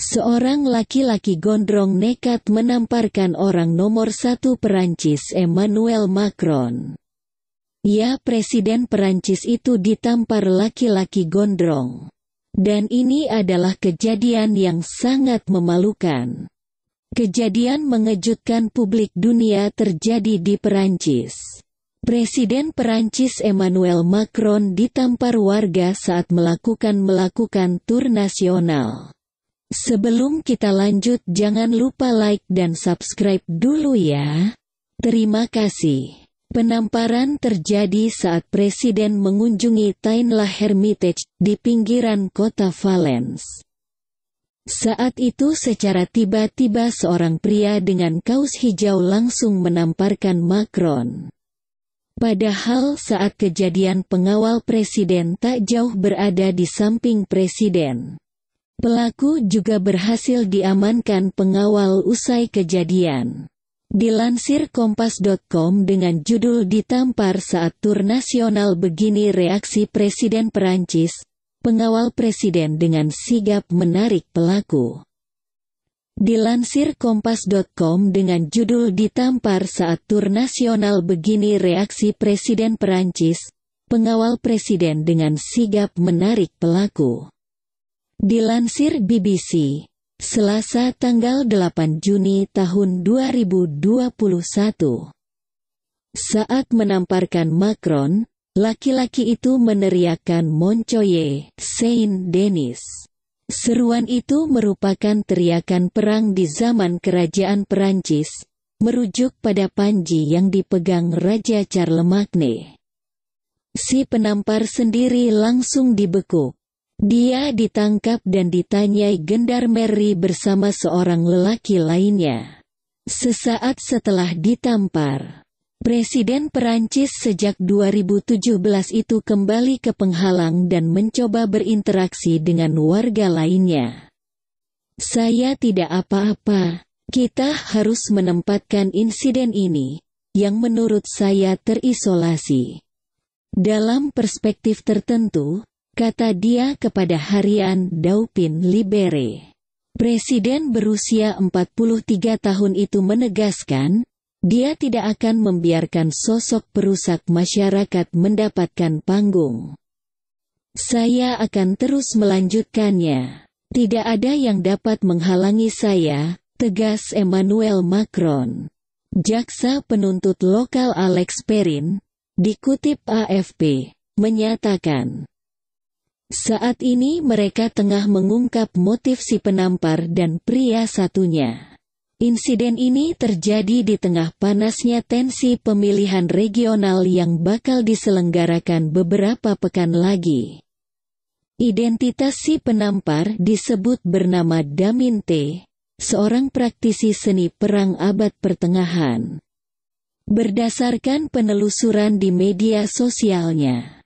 Seorang laki-laki gondrong nekat menamparkan orang nomor satu Perancis Emmanuel Macron. Ya Presiden Perancis itu ditampar laki-laki gondrong. Dan ini adalah kejadian yang sangat memalukan. Kejadian mengejutkan publik dunia terjadi di Perancis. Presiden Perancis Emmanuel Macron ditampar warga saat melakukan-melakukan tur nasional. Sebelum kita lanjut jangan lupa like dan subscribe dulu ya. Terima kasih. Penamparan terjadi saat Presiden mengunjungi Tainlah Hermitage di pinggiran kota Valence. Saat itu secara tiba-tiba seorang pria dengan kaos hijau langsung menamparkan Macron. Padahal saat kejadian pengawal Presiden tak jauh berada di samping Presiden. Pelaku juga berhasil diamankan pengawal usai kejadian. Dilansir Kompas.com dengan judul ditampar saat tur nasional begini reaksi Presiden Perancis, pengawal Presiden dengan sigap menarik pelaku. Dilansir Kompas.com dengan judul ditampar saat tur nasional begini reaksi Presiden Perancis, pengawal Presiden dengan sigap menarik pelaku. Dilansir BBC, Selasa tanggal 8 Juni tahun 2021. Saat menamparkan Macron, laki-laki itu meneriakkan Moncoye, Saint Denis. Seruan itu merupakan teriakan perang di zaman kerajaan Perancis, merujuk pada panji yang dipegang Raja Charlemagne. Si penampar sendiri langsung dibekuk. Dia ditangkap dan ditanyai gendarmeri bersama seorang lelaki lainnya. Sesaat setelah ditampar, Presiden Perancis sejak 2017 itu kembali ke penghalang dan mencoba berinteraksi dengan warga lainnya. Saya tidak apa-apa, kita harus menempatkan insiden ini, yang menurut saya terisolasi. Dalam perspektif tertentu, kata dia kepada harian Daupin Libere. Presiden berusia 43 tahun itu menegaskan, dia tidak akan membiarkan sosok perusak masyarakat mendapatkan panggung. Saya akan terus melanjutkannya. Tidak ada yang dapat menghalangi saya, tegas Emmanuel Macron. Jaksa penuntut lokal Alex Perin, dikutip AFP, menyatakan, saat ini mereka tengah mengungkap motif si penampar dan pria satunya. Insiden ini terjadi di tengah panasnya tensi pemilihan regional yang bakal diselenggarakan beberapa pekan lagi. Identitas si penampar disebut bernama Daminte, seorang praktisi seni perang abad pertengahan. Berdasarkan penelusuran di media sosialnya.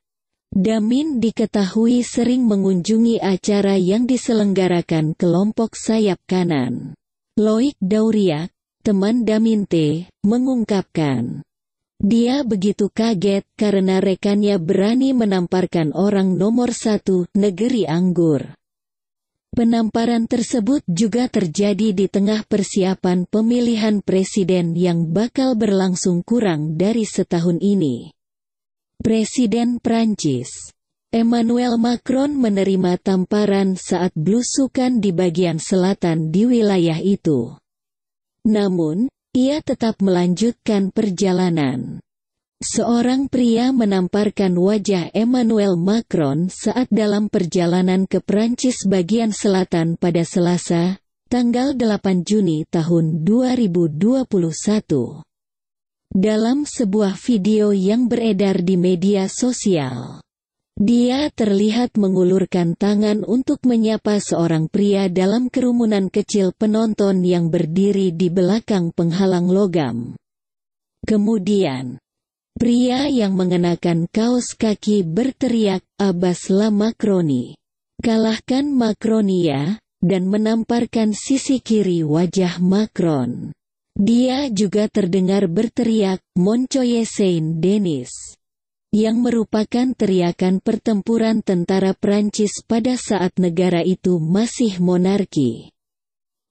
Damin diketahui sering mengunjungi acara yang diselenggarakan kelompok sayap kanan. Loik Dauriak, teman Damin T, mengungkapkan. Dia begitu kaget karena rekannya berani menamparkan orang nomor satu negeri anggur. Penamparan tersebut juga terjadi di tengah persiapan pemilihan presiden yang bakal berlangsung kurang dari setahun ini. Presiden Prancis Emmanuel Macron menerima tamparan saat blusukan di bagian selatan di wilayah itu. Namun, ia tetap melanjutkan perjalanan. Seorang pria menamparkan wajah Emmanuel Macron saat dalam perjalanan ke Prancis bagian selatan pada Selasa, tanggal 8 Juni tahun 2021. Dalam sebuah video yang beredar di media sosial, dia terlihat mengulurkan tangan untuk menyapa seorang pria dalam kerumunan kecil penonton yang berdiri di belakang penghalang logam. Kemudian, pria yang mengenakan kaos kaki berteriak, Abaslah Makroni. Kalahkan Makroni ya, dan menamparkan sisi kiri wajah Makron. Dia juga terdengar berteriak, Saint Denis, yang merupakan teriakan pertempuran tentara Prancis pada saat negara itu masih monarki.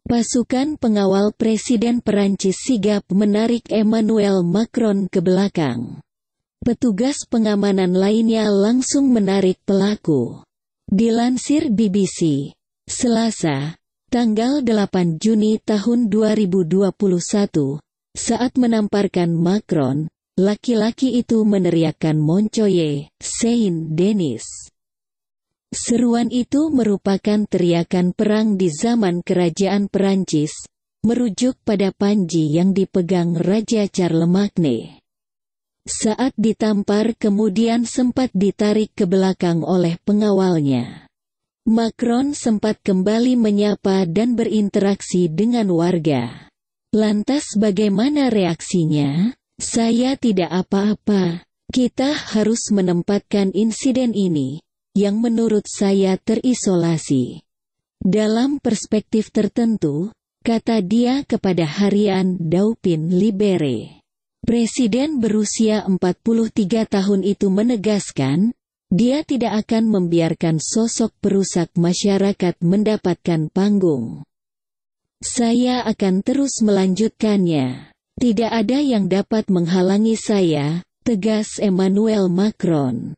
Pasukan pengawal Presiden Perancis sigap menarik Emmanuel Macron ke belakang. Petugas pengamanan lainnya langsung menarik pelaku. Dilansir BBC, Selasa, Tanggal 8 Juni tahun 2021, saat menamparkan Macron, laki-laki itu meneriakkan Moncoye, Saint Denis. Seruan itu merupakan teriakan perang di zaman kerajaan Perancis, merujuk pada panji yang dipegang Raja Charlemagne. Saat ditampar kemudian sempat ditarik ke belakang oleh pengawalnya. Macron sempat kembali menyapa dan berinteraksi dengan warga. Lantas bagaimana reaksinya? Saya tidak apa-apa. Kita harus menempatkan insiden ini, yang menurut saya terisolasi. Dalam perspektif tertentu, kata dia kepada harian Daupin Libere. Presiden berusia 43 tahun itu menegaskan, dia tidak akan membiarkan sosok perusak masyarakat mendapatkan panggung. Saya akan terus melanjutkannya. Tidak ada yang dapat menghalangi saya, tegas Emmanuel Macron.